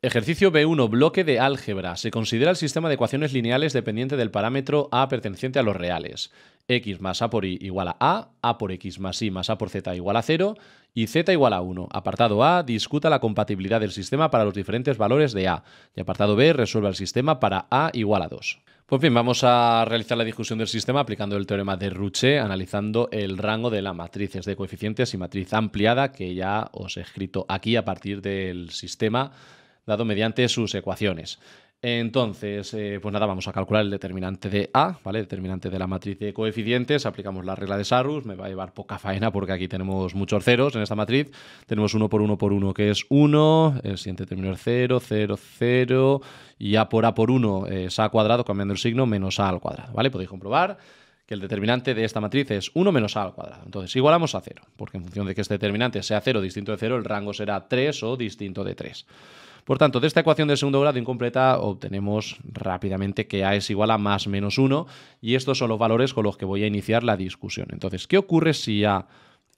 Ejercicio B1, bloque de álgebra. Se considera el sistema de ecuaciones lineales dependiente del parámetro A perteneciente a los reales. X más A por Y igual a A, A por X más Y más A por Z igual a 0 y Z igual a 1. Apartado A, discuta la compatibilidad del sistema para los diferentes valores de A. Y apartado B, resuelva el sistema para A igual a 2. Pues bien, vamos a realizar la discusión del sistema aplicando el teorema de Ruche, analizando el rango de las matrices de coeficientes y matriz ampliada que ya os he escrito aquí a partir del sistema dado mediante sus ecuaciones. Entonces, eh, pues nada, vamos a calcular el determinante de A, ¿vale? El determinante de la matriz de coeficientes, aplicamos la regla de Sarrus, me va a llevar poca faena porque aquí tenemos muchos ceros en esta matriz. Tenemos 1 por 1 por 1 que es 1, el siguiente término es 0, 0, 0, y A por A por 1 es A cuadrado cambiando el signo menos A al cuadrado, ¿vale? Podéis comprobar que el determinante de esta matriz es 1 menos a al cuadrado. Entonces igualamos a 0, porque en función de que este determinante sea 0 distinto de 0, el rango será 3 o distinto de 3. Por tanto, de esta ecuación de segundo grado incompleta obtenemos rápidamente que A es igual a más menos 1 y estos son los valores con los que voy a iniciar la discusión. Entonces, ¿qué ocurre si A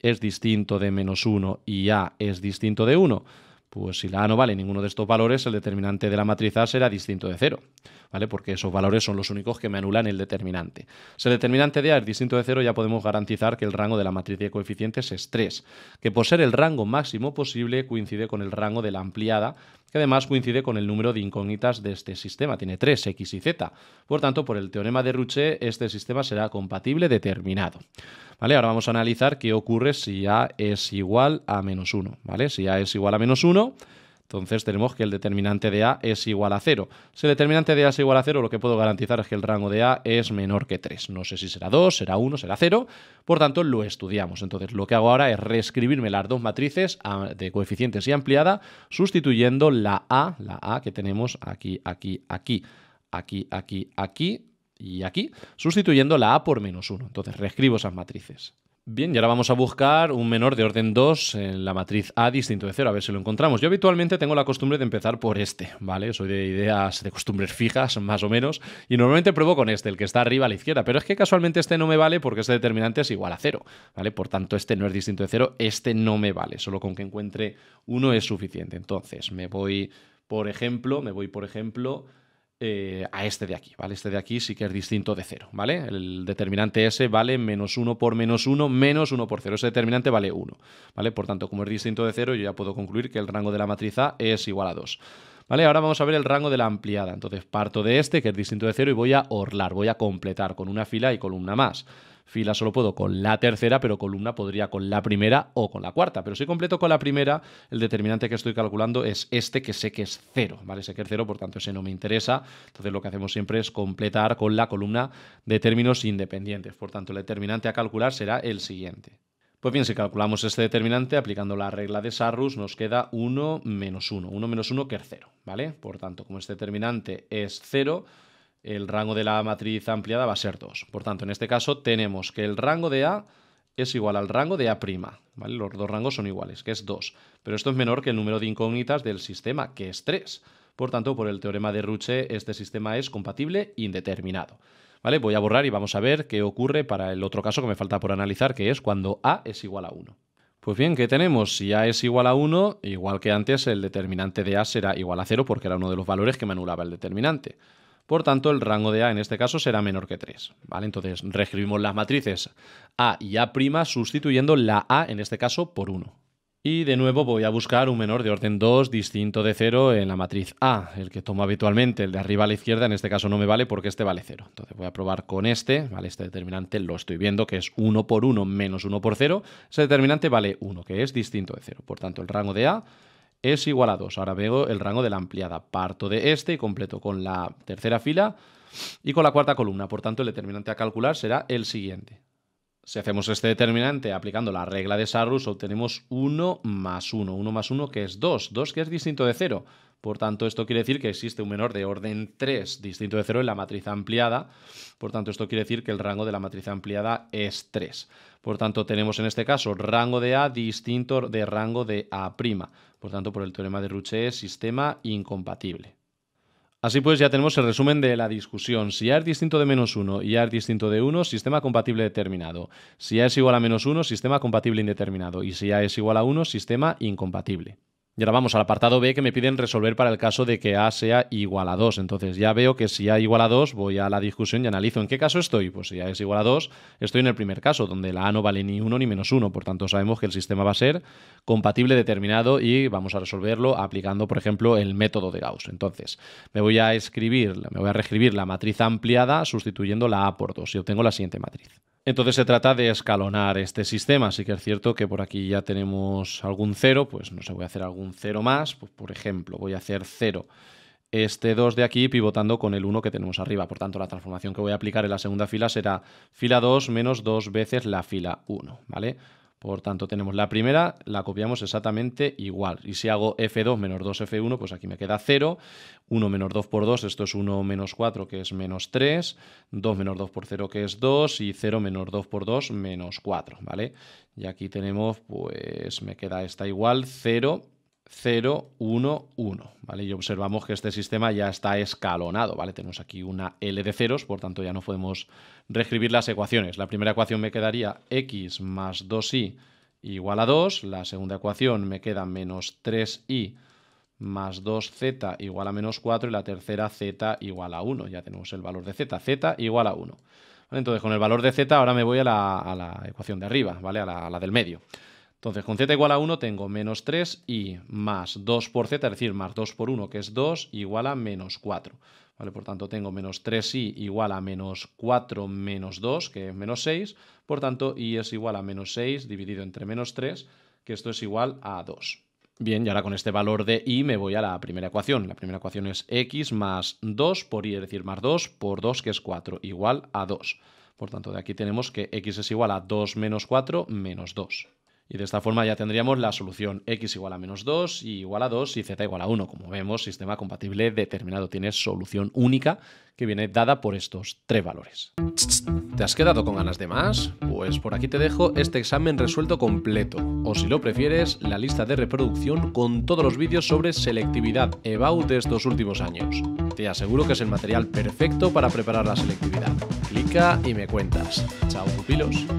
es distinto de menos 1 y A es distinto de 1? pues si la A no vale ninguno de estos valores, el determinante de la matriz A será distinto de cero, ¿vale? Porque esos valores son los únicos que me anulan el determinante. Si el determinante de A es distinto de cero, ya podemos garantizar que el rango de la matriz de coeficientes es 3, que por ser el rango máximo posible coincide con el rango de la ampliada, que además coincide con el número de incógnitas de este sistema, tiene 3, x y z. Por tanto, por el teorema de Rouché, este sistema será compatible determinado. ¿Vale? Ahora vamos a analizar qué ocurre si A es igual a menos 1, ¿vale? Si A es igual a menos 1, entonces tenemos que el determinante de A es igual a 0. Si el determinante de A es igual a 0, lo que puedo garantizar es que el rango de A es menor que 3. No sé si será 2, será 1, será 0. Por tanto, lo estudiamos. Entonces, lo que hago ahora es reescribirme las dos matrices ah, de coeficientes y ampliada, sustituyendo la A, la A que tenemos aquí, aquí, aquí, aquí, aquí, aquí y aquí, sustituyendo la A por menos 1. Entonces, reescribo esas matrices. Bien, y ahora vamos a buscar un menor de orden 2 en la matriz A distinto de 0, a ver si lo encontramos. Yo habitualmente tengo la costumbre de empezar por este, ¿vale? Soy de ideas, de costumbres fijas, más o menos, y normalmente pruebo con este, el que está arriba a la izquierda, pero es que casualmente este no me vale porque este determinante es igual a 0, ¿vale? Por tanto, este no es distinto de 0, este no me vale, solo con que encuentre uno es suficiente. Entonces, me voy, por ejemplo, me voy, por ejemplo, eh, a este de aquí, ¿vale? Este de aquí sí que es distinto de 0, ¿vale? El determinante S vale menos 1 por menos 1 menos 1 por 0. Ese determinante vale 1, ¿vale? Por tanto, como es distinto de 0, yo ya puedo concluir que el rango de la matriz A es igual a 2. ¿Vale? Ahora vamos a ver el rango de la ampliada. Entonces parto de este, que es distinto de 0, y voy a orlar, voy a completar con una fila y columna más. Fila solo puedo con la tercera, pero columna podría con la primera o con la cuarta. Pero si completo con la primera, el determinante que estoy calculando es este, que sé que es cero, ¿vale? Sé que es cero, por tanto ese no me interesa. Entonces lo que hacemos siempre es completar con la columna de términos independientes. Por tanto, el determinante a calcular será el siguiente. Pues bien, si calculamos este determinante aplicando la regla de Sarrus, nos queda 1 menos 1. 1 menos 1 que es 0, ¿vale? Por tanto, como este determinante es 0, el rango de la matriz ampliada va a ser 2. Por tanto, en este caso tenemos que el rango de A es igual al rango de A', Los dos rangos son iguales, que es 2. Pero esto es menor que el número de incógnitas del sistema, que es 3. Por tanto, por el teorema de Ruche, este sistema es compatible indeterminado. ¿Vale? Voy a borrar y vamos a ver qué ocurre para el otro caso que me falta por analizar, que es cuando A es igual a 1. Pues bien, ¿qué tenemos? Si A es igual a 1, igual que antes, el determinante de A será igual a 0 porque era uno de los valores que me anulaba el determinante. Por tanto, el rango de A en este caso será menor que 3. ¿vale? Entonces, reescribimos las matrices A y A' sustituyendo la A en este caso por 1. Y de nuevo voy a buscar un menor de orden 2 distinto de 0 en la matriz A, el que tomo habitualmente, el de arriba a la izquierda, en este caso no me vale porque este vale 0. Entonces voy a probar con este, ¿vale? Este determinante lo estoy viendo que es 1 por 1 menos 1 por 0, ese determinante vale 1, que es distinto de 0. Por tanto, el rango de A es igual a 2. Ahora veo el rango de la ampliada. Parto de este y completo con la tercera fila y con la cuarta columna. Por tanto, el determinante a calcular será el siguiente. Si hacemos este determinante aplicando la regla de Sarrus, obtenemos 1 más 1. 1 más 1 que es 2. 2 que es distinto de 0. Por tanto, esto quiere decir que existe un menor de orden 3 distinto de 0 en la matriz ampliada. Por tanto, esto quiere decir que el rango de la matriz ampliada es 3. Por tanto, tenemos en este caso rango de A distinto de rango de A'. Por tanto, por el teorema de Ruche es sistema incompatible. Así pues, ya tenemos el resumen de la discusión. Si A es distinto de menos 1 y A es distinto de 1, sistema compatible determinado. Si A es igual a menos 1, sistema compatible indeterminado. Y si A es igual a 1, sistema incompatible. Y ahora vamos al apartado B que me piden resolver para el caso de que A sea igual a 2. Entonces ya veo que si A igual a 2 voy a la discusión y analizo en qué caso estoy. Pues si A es igual a 2, estoy en el primer caso, donde la A no vale ni 1 ni menos 1. Por tanto, sabemos que el sistema va a ser compatible determinado y vamos a resolverlo aplicando, por ejemplo, el método de Gauss. Entonces, me voy a escribir, me voy a reescribir la matriz ampliada sustituyendo la A por 2 y obtengo la siguiente matriz. Entonces se trata de escalonar este sistema. Así que es cierto que por aquí ya tenemos algún cero, pues no sé, voy a hacer algún cero más. Pues por ejemplo, voy a hacer cero este 2 de aquí pivotando con el 1 que tenemos arriba. Por tanto, la transformación que voy a aplicar en la segunda fila será fila 2 menos 2 veces la fila 1, ¿vale? Por tanto, tenemos la primera, la copiamos exactamente igual. Y si hago F2 menos 2F1, pues aquí me queda 0. 1 menos 2 por 2, esto es 1 menos 4, que es menos 3. 2 menos 2 por 0, que es 2. Y 0 menos 2 por 2, menos 4, ¿vale? Y aquí tenemos, pues me queda esta igual, 0 0, 1, 1, ¿vale? Y observamos que este sistema ya está escalonado, ¿vale? Tenemos aquí una L de ceros, por tanto ya no podemos reescribir las ecuaciones. La primera ecuación me quedaría x más 2y igual a 2, la segunda ecuación me queda menos 3 y más 2z igual a menos 4 y la tercera z igual a 1. Ya tenemos el valor de z, z igual a 1. Entonces con el valor de z ahora me voy a la, ecuación de arriba, ¿vale? a la del medio. Entonces, con z igual a 1 tengo menos 3 y más 2 por z, es decir, más 2 por 1, que es 2, igual a menos 4. ¿Vale? Por tanto, tengo menos 3i igual a menos 4 menos 2, que es menos 6. Por tanto, i es igual a menos 6 dividido entre menos 3, que esto es igual a 2. Bien, y ahora con este valor de i me voy a la primera ecuación. La primera ecuación es x más 2 por i, es decir, más 2 por 2, que es 4, igual a 2. Por tanto, de aquí tenemos que x es igual a 2 menos 4 menos 2. Y de esta forma ya tendríamos la solución x igual a menos 2, y igual a 2 y z igual a 1. Como vemos, sistema compatible determinado tiene solución única que viene dada por estos tres valores. ¿Te has quedado con ganas de más? Pues por aquí te dejo este examen resuelto completo, o si lo prefieres, la lista de reproducción con todos los vídeos sobre selectividad EBAU de estos últimos años. Te aseguro que es el material perfecto para preparar la selectividad. Clica y me cuentas. Chao pupilos.